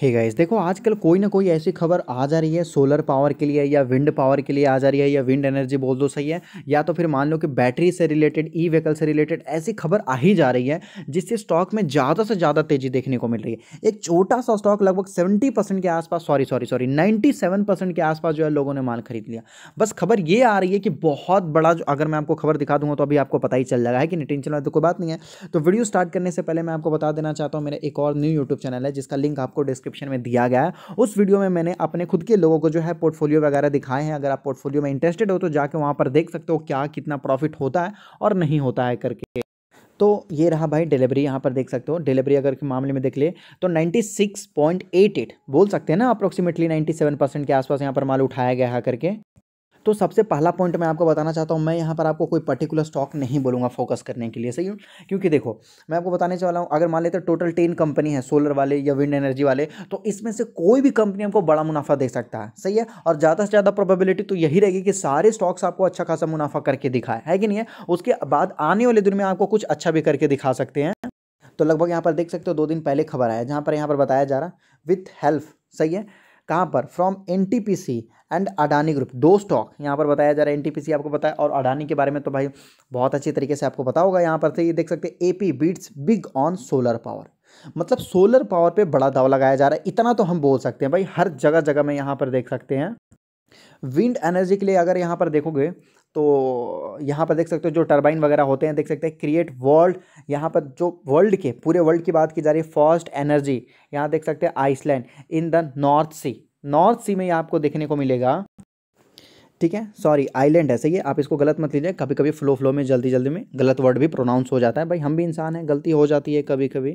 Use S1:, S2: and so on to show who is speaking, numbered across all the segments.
S1: हे hey guys देखो आजकल कोई ना कोई ऐसी खबर आ जा रही है सोलर पावर के लिए या विंड पावर के लिए आ जा रही है या विंड एनर्जी बोल दो सही है या तो फिर मान लो कि बैटरी से रिलेटेड ई व्हीकल से रिलेटेड ऐसी खबर आ ही जा रही है जिससे स्टॉक में ज़्यादा से ज़्यादा तेज़ी देखने को मिल रही है एक छोटा सा स्टॉक लगभग सेवेंटी परसेंट के आसपास sorry sorry sorry ninety seven percent के आसपास जो है लोगों ने माल खरीद लिया बस खबर ये आ रही है कि बहुत बड़ा जो अगर मैं आपको खबर दिखा दूँगा तो अभी आपको पता ही चल रहा है कि नहीं टेंशन तो कोई बात नहीं है तो वीडियो स्टार्ट करने से पहले मैं आपको बता देना चाहता हूँ मेरा एक और न्यू यूट्यूब चैनल है जिसका लिंक आपको डिस्क डिस्क्रिप्शन में दिया गया है उस वीडियो में मैंने अपने खुद के लोगों को जो है पोर्टफोलियो वगैरह दिखाए हैं अगर आप पोर्टफोलियो में इंटरेस्टेड हो तो जाके वहाँ पर देख सकते हो क्या कितना प्रॉफिट होता है और नहीं होता है करके तो ये रहा भाई डिलीवरी यहाँ पर देख सकते हो डिलीवरी अगर के मामले में देख ले तो 96.88 बोल सकते हैं ना अप्रोक्सीमेटली 97 परसेंट के आसपास यहाँ पर माल उठाया गया है करके तो सबसे पहला पॉइंट मैं आपको बताना चाहता हूँ मैं यहाँ पर आपको कोई पर्टिकुलर स्टॉक नहीं बोलूँगा फोकस करने के लिए सही क्योंकि देखो मैं आपको बताने रहा हूँ अगर मान लेते टोटल टेन कंपनी है सोलर वाले या विंड एनर्जी वाले तो इसमें से कोई भी कंपनी हमको बड़ा मुनाफा दे सकता है सही है और ज़्यादा से ज़्यादा प्रोबेबिलिटी तो यही रहेगी कि सारे स्टॉक्स आपको अच्छा खासा मुनाफा करके दिखाए है कि नहीं है उसके बाद आने वाले दिन में आपको कुछ अच्छा भी करके दिखा सकते हैं तो लगभग यहाँ पर देख सकते हो दो दिन पहले खबर आया जहाँ पर यहाँ पर बताया जा रहा विथ हेल्प सही है कहाँ पर from N and Adani group दो स्टॉक यहाँ पर बताया जा रहा है एन आपको पता है और अडानी के बारे में तो भाई बहुत अच्छी तरीके से आपको पता होगा यहाँ पर से तो ये देख सकते हैं A P bets big on solar power मतलब सोलर पावर पे बड़ा दाव लगाया जा रहा है इतना तो हम बोल सकते हैं भाई हर जगह जगह में यहाँ पर देख सकते हैं विंड एनर्जी के लिए अगर यहाँ पर देखोगे तो यहाँ पर देख सकते हो जो टर्बाइन वगैरह होते हैं देख सकते हैं क्रिएट वर्ल्ड यहाँ पर जो वर्ल्ड के पूरे वर्ल्ड की बात की जा रही है फर्स्ट एनर्जी यहाँ देख सकते हैं Iceland in the north sea north sea में आपको देखने को मिलेगा ठीक है सॉरी आइलैंड है सही है आप इसको गलत मत लीजिए कभी कभी फ्लो फ्लो में जल्दी जल्दी में गलत वर्ड भी प्रोनाउंस हो जाता है भाई हम भी इंसान हैं गलती हो जाती है कभी कभी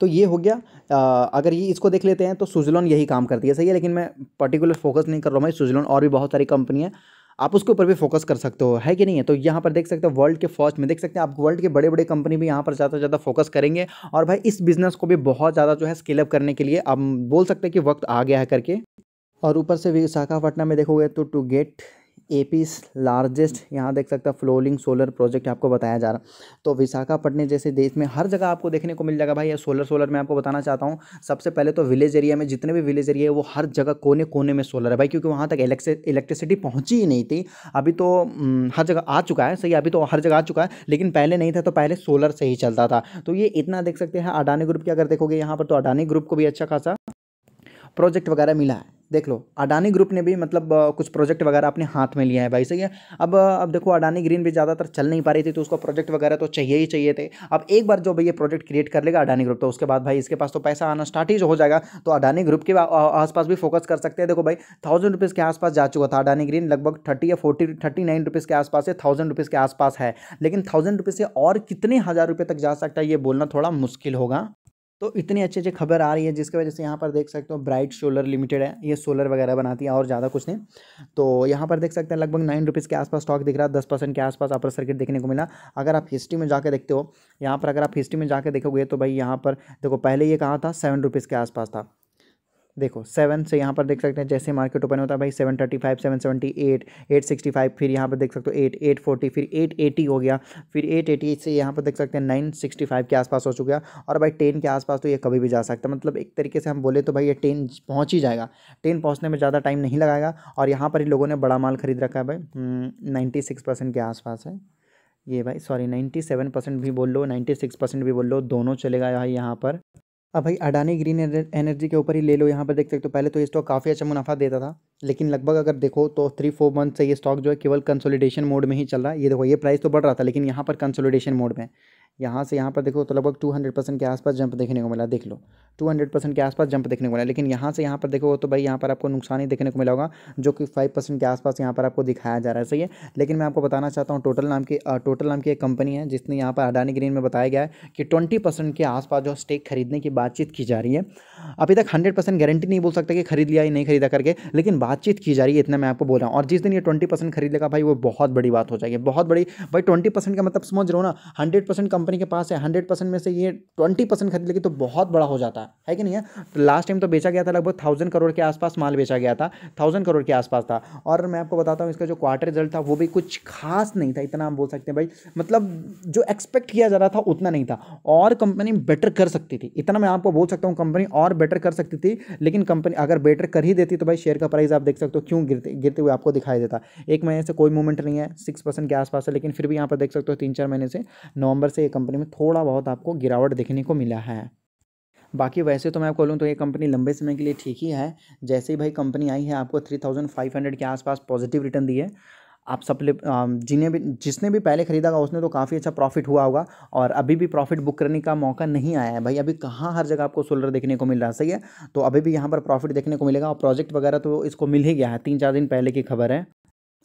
S1: तो ये हो गया आ, अगर ये इसको देख लेते हैं तो सुजलॉन यही काम करती है सही है लेकिन मैं पर्टिकुलर फोकस नहीं कर रहा हूँ भाई स्विजरलैंड और भी बहुत सारी कंपनियाँ आप उसके ऊपर भी फोकस कर सकते हो है कि नहीं है तो यहाँ पर देख सकते हो वर्ल्ड के फर्स्ट में देख सकते हैं आप वर्ल्ड के बड़े बड़े कंपनी भी यहाँ पर ज़्यादा से ज़्यादा फोकस करेंगे और भाई इस बिज़नेस को भी बहुत ज़्यादा जो है स्केलअप करने के लिए आप बोल सकते हैं कि वक्त आ गया है करके और ऊपर से विशाखापट्टनम में देखोगे तो टू गेट ए लार्जेस्ट यहाँ देख सकते हैं फ्लोलिंग सोलर प्रोजेक्ट आपको बताया जा रहा तो विशाखापट्टनम जैसे देश में हर जगह आपको देखने को मिल जाएगा भाई ये सोलर सोलर मैं आपको बताना चाहता हूँ सबसे पहले तो विलेज एरिया में जितने भी विलेज एरिया है वो हर जगह कोने कोने में सोलर है भाई क्योंकि वहाँ तक इलेक्ट्रिसिटी पहुँची ही नहीं थी अभी तो हर जगह आ चुका है सही अभी तो हर जगह आ चुका है लेकिन पहले नहीं था तो पहले सोलर से ही चलता था तो ये इतना देख सकते हैं अडानी ग्रुप की अगर देखोगे यहाँ पर तो अडानी ग्रुप को भी अच्छा खासा प्रोजेक्ट वगैरह मिला है देख लो अडानी ग्रुप ने भी मतलब कुछ प्रोजेक्ट वगैरह अपने हाथ में लिया है भाई सही है अब अब देखो अडानी ग्रीन भी ज़्यादातर चल नहीं पा रही थी तो उसको प्रोजेक्ट वगैरह तो चाहिए ही चाहिए थे अब एक बार जो भाई ये प्रोजेक्ट क्रिएट कर लेगा अडानी ग्रुप तो उसके बाद भाई इसके पास तो पैसा आना स्टार्ट ही हो जाएगा तो अडानी ग्रुप के आसपास भी फोकस कर सकते हैं देखो भाई थाउजेंड रुपीज़ के आसपास जा चुका था अडानी ग्रीन लगभग थर्टी या फोर्टी थर्टी नाइन रुपीज़ के आसपास से थाउजेंड रुपीज़ के आसपास है लेकिन थाउजेंड रुपीज़ से और कितने हज़ार रुपये तक जा सकता है ये बोलना थोड़ा मुश्किल होगा तो इतनी अच्छी अच्छी खबर आ रही है जिसकी वजह से यहाँ पर देख सकते हो ब्राइट सोलर लिमिटेड है ये सोलर वगैरह बनाती है और ज़्यादा कुछ नहीं तो यहाँ पर देख सकते हैं लगभग नाइन रुपीज़ के आसपास स्टॉक दिख रहा है दस परसेंट के आसपास अपर सर्किट देखने को मिला अगर आप हिस्ट्री में जाकर देखते हो यहाँ पर अगर आप हिस्ट्री में जाकर देखोगे तो भाई यहाँ पर देखो पहले ये कहाँ था सेवन रुपीज़ के आसपास था देखो सेवन से यहाँ पर देख सकते हैं जैसे मार्केट ओपन होता है भाई seven thirty five seven seventy eight eight sixty five फिर यहाँ पर देख सकते हो एट एट फोर्टी फिर एट एटी हो गया फिर एट एटी से यहाँ पर देख सकते हैं नाइन सिक्सटी फाइव के आसपास हो चुका और भाई टेन के आसपास तो ये कभी भी जा सकता है मतलब एक तरीके से हम बोले तो भाई ये टेन पहुँच ही जाएगा टेन पहुँचने में ज़्यादा टाइम नहीं लगाएगा और यहाँ पर ही लोगों ने बड़ा माल खरीद रखा है भाई नाइन्टी सिक्स परसेंट के आसपास है ये भाई सॉरी नाइन्टी सेवन परसेंट भी बोल लो नाइन्टी सिक्स परसेंट भी बोल लो दोनों चलेगा भाई यहाँ पर अब भाई अडानी ग्रीन एनर्जी के ऊपर ही ले लो यहाँ पर देख सकते हो तो पहले तो ये स्टॉक काफ़ी अच्छा मुनाफा देता था लेकिन लगभग अगर देखो तो थ्री फोर मंथ से ये स्टॉक जो है केवल कंसोलिडेशन मोड में ही चल रहा है ये देखो ये प्राइस तो बढ़ रहा था लेकिन यहाँ पर कंसोलिडेशन मोड में यहाँ से यहाँ पर देखो तो लगभग टू हंड्रेड परसेंट के आसपास जंप देखने को मिला देख लो टू हंड्रेड परसेंट के आसपास जंप देखने को मिला लेकिन यहाँ से यहाँ पर देखो तो भाई यहाँ पर आपको नुकसान ही देखने को मिला होगा जो कि फाइव परसेंट के आसपास यहाँ पर आपको दिखाया जा रहा है सही है लेकिन मैं आपको बताना चाहता हूँ टोटल नाम की टोटल नाम की एक कंपनी है जिसने यहाँ पर अडानी ग्रीन में बताया गया है कि ट्वेंटी परसेंट के आसपास जो स्टेक खरीदने की बातचीत की जा रही है अभी तक हंड्रेड परसेंट गारंटी नहीं बोल सकते कि खरीद लिया या नहीं खरीदा करके लेकिन बातचीत की जा रही है इतना मैं आपको बोल रहा हूँ और जिस दिन ये ट्वेंटी परसेंट खरीद लेगा भाई वो बहुत बड़ी बात हो जाएगी बहुत बड़ी भाई ट्वेंटी परसेंट का मतलब समझ रहे हो ना हंड्रेड परसेंट कंपनी कंपनी के पास है हंड्रेड परसेंट में से ये ट्वेंटी परसेंट खरीद लेगी तो बहुत बड़ा हो जाता है कि नहीं है तो लास्ट टाइम तो बेचा गया था लगभग थाउजेंड करोड़ के आसपास माल बेचा गया था थाउजेंड करोड़ के आसपास था और मैं आपको बताता हूँ इसका जो क्वार्टर रिजल्ट था वो भी कुछ खास नहीं था इतना हम बोल सकते हैं भाई मतलब जो एक्सपेक्ट किया जा रहा था उतना नहीं था और कंपनी बेटर कर सकती थी इतना मैं आपको बोल सकता हूँ कंपनी और बेटर कर सकती थी लेकिन कंपनी अगर बेटर कर ही देती तो भाई शेयर का प्राइस आप देख सकते हो क्यों गिरते गिरते हुए आपको दिखाई देता एक महीने से कोई मूवमेंट नहीं है सिक्स परसेंट के आसपास है लेकिन फिर भी यहाँ पर देख सकते हो तीन चार महीने से नवंबर से कंपनी में थोड़ा बहुत आपको गिरावट देखने को मिला है बाकी वैसे तो मैं आपको बोलूँ तो ये कंपनी लंबे समय के लिए ठीक ही है जैसे ही भाई कंपनी आई है आपको थ्री थाउजेंड फाइव हंड्रेड के आसपास पॉजिटिव रिटर्न दिए आप सप्ले जिन्हें भी जिसने भी पहले खरीदा होगा उसने तो काफ़ी अच्छा प्रॉफिट हुआ होगा और अभी भी प्रॉफिट बुक करने का मौका नहीं आया है भाई अभी कहाँ हर जगह आपको सोलर देखने को मिल रहा है सही है तो अभी भी यहाँ पर प्रॉफिट देखने को मिलेगा और प्रोजेक्ट वगैरह तो इसको मिल ही गया है तीन चार दिन पहले की खबर है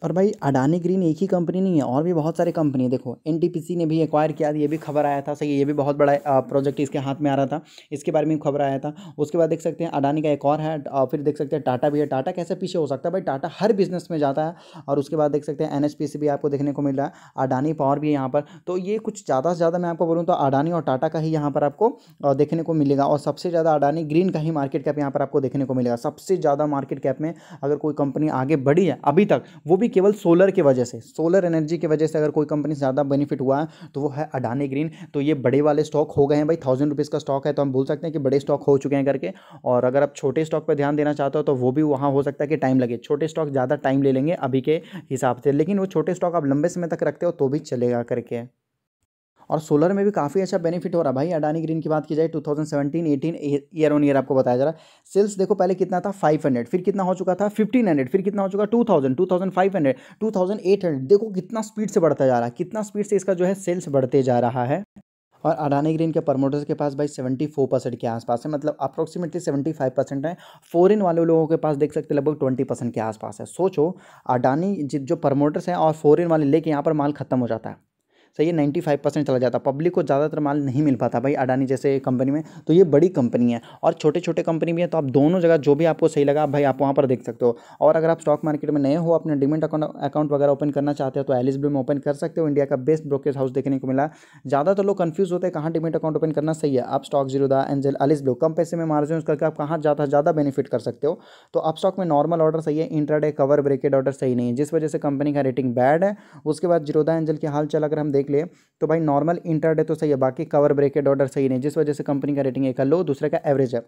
S1: और भाई अडानी ग्रीन एक ही कंपनी नहीं है और भी बहुत सारी कंपनी है देखो एन ने भी एक्वायर किया ये भी खबर आया था सही ये भी बहुत बड़ा प्रोजेक्ट इसके हाथ में आ रहा था इसके बारे में खबर आया था उसके बाद देख सकते हैं अडानी का एक और है फिर देख सकते हैं टाटा भी है टाटा कैसे पीछे हो सकता है भाई टाटा हर बिजनेस में जाता है और उसके बाद देख सकते हैं एन भी आपको देखने को मिल रहा है अडानी पावर भी है यहाँ पर तो ये कुछ ज़्यादा से ज़्यादा मैं आपको बोलूँ तो अडानी और टाटा का ही यहाँ पर आपको देखने को मिलेगा और सबसे ज़्यादा अडानी ग्रीन का ही मार्केट कैप यहाँ पर आपको देखने को मिलेगा सबसे ज़्यादा मार्केट कैप में अगर कोई कंपनी आगे बढ़ी है अभी तक वो भी भी केवल सोलर की वजह से सोलर एनर्जी की वजह से अगर कोई कंपनी ज़्यादा बेनिफिट हुआ है तो वो है अडानी ग्रीन तो ये बड़े वाले स्टॉक हो गए हैं भाई थाउजेंड रुपीज़ का स्टॉक है तो हम बोल सकते हैं कि बड़े स्टॉक हो चुके हैं करके और अगर आप छोटे स्टॉक पर ध्यान देना चाहते हो तो वो भी वहाँ हो सकता है कि टाइम लगे छोटे स्टॉक ज़्यादा टाइम ले लेंगे अभी के हिसाब से लेकिन वो छोटे स्टॉक आप लंबे समय तक रखते हो तो भी चलेगा करके और सोलर में भी काफ़ी अच्छा बेनिफिट हो रहा है भाई अडानी ग्रीन की बात की जाए 2017 18 ईयर ऑन ईयर आपको बताया जा रहा है सेल्स देखो पहले कितना था 500 फिर कितना हो चुका था 1500 फिर कितना हो चुका 2000 2500 2800 देखो कितना स्पीड से बढ़ता जा रहा है कितना स्पीड से इसका जो है सेल्स बढ़ते जा रहा है और अडानी ग्रीन के प्रमोटर्स के पास भाई 74 परसेंट के आसपास है मतलब अप्रोक्सीमेटली 75 परसेंट है फॉरेन वाले लोगों के पास देख सकते लगभग 20 परसेंट के आसपास है सोचो अडानी जो प्रमोटर्स हैं और फॉरेन वाले लेके यहाँ पर माल खत्म हो जाता है सही है नाइन्टी फाइव परसेंट चला जाता पब्लिक को ज़्यादातर माल नहीं मिल पाता भाई अडानी जैसे कंपनी में तो ये बड़ी कंपनी है और छोटे छोटे कंपनी भी है तो आप दोनों जगह जो भी आपको सही लगा भाई आप वहाँ पर देख सकते हो और अगर आप स्टॉक मार्केट में नए हो अपने डिमेंट अकाउंट वगैरह ओपन करना चाहते हो तो एलिस ब्लू में ओपन कर सकते हो इंडिया का बेस्ट ब्रोकेज हाउस देखने को मिला ज़्यादातर लोग कन्फ्यूज होते हैं कहाँ डिमेंट अकाउंट ओपन करना सही है आप stock zero Angel Alice Blue कम पैसे में मार्जिन करके आप कहाँ ज़्यादा ज़्यादा बेनिफिट कर सकते हो तो आप स्टॉक में नॉर्मल ऑर्डर सही है इंट्राडे कवर ब्रेकेड ऑर्डर सही नहीं है जिस वजह से कंपनी का रेटिंग बैड है उसके बाद जीरोदा एंजल की हाल चल अगर हम देख निकले तो भाई नॉर्मल इंटरडे तो सही है बाकी कवर ब्रेकेड ऑर्डर सही नहीं जिस वजह से कंपनी का रेटिंग एक लो दूसरे का एवरेज है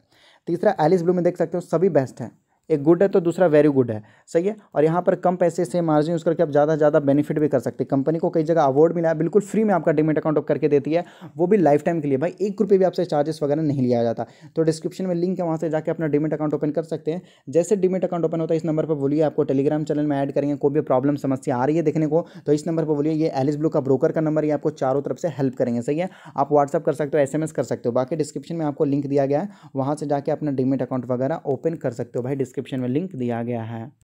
S1: तीसरा एलिस ब्लू में देख सकते हो सभी बेस्ट है एक गुड है तो दूसरा वेरी गुड है सही है और यहाँ पर कम पैसे से मार्जिन यूज़ करके आप ज़्यादा ज़्यादा बेनिफिट भी कर सकते हैं कंपनी को कई जगह अवार्ड मिला है बिल्कुल फ्री में आपका डिमेट अकाउंट करके देती है वो भी लाइफ टाइम के लिए भाई एक रुपये भी आपसे चार्जेस वगैरह नहीं लिया जाता तो डिस्क्रिप्शन में लिंक है वहाँ से जाकर अपना डिमेट अकाउंट ओपन कर सकते हैं जैसे डिमेट अकाउंट ओपन होता है इस नंबर पर बोलिए आपको टेलीग्राम चैनल में ऐड करेंगे कोई भी प्रॉब्लम समस्या आ रही है देखने को तो इस नंबर पर बोलिए ये एलिस ब्लू का ब्रोकर का नंबर ये आपको चारों तरफ से हेल्प करेंगे सही है आप व्हाट्सअप कर सकते हो एस कर सकते हो बाकी डिस्क्रिप्शन में आपको लिंक दिया गया है वहाँ से जाकर अपना डिमेट अकाउंट वगैरह ओपन कर सकते हो भाई डिस्क्रिप डिस्क्रिप्शन में लिंक दिया गया है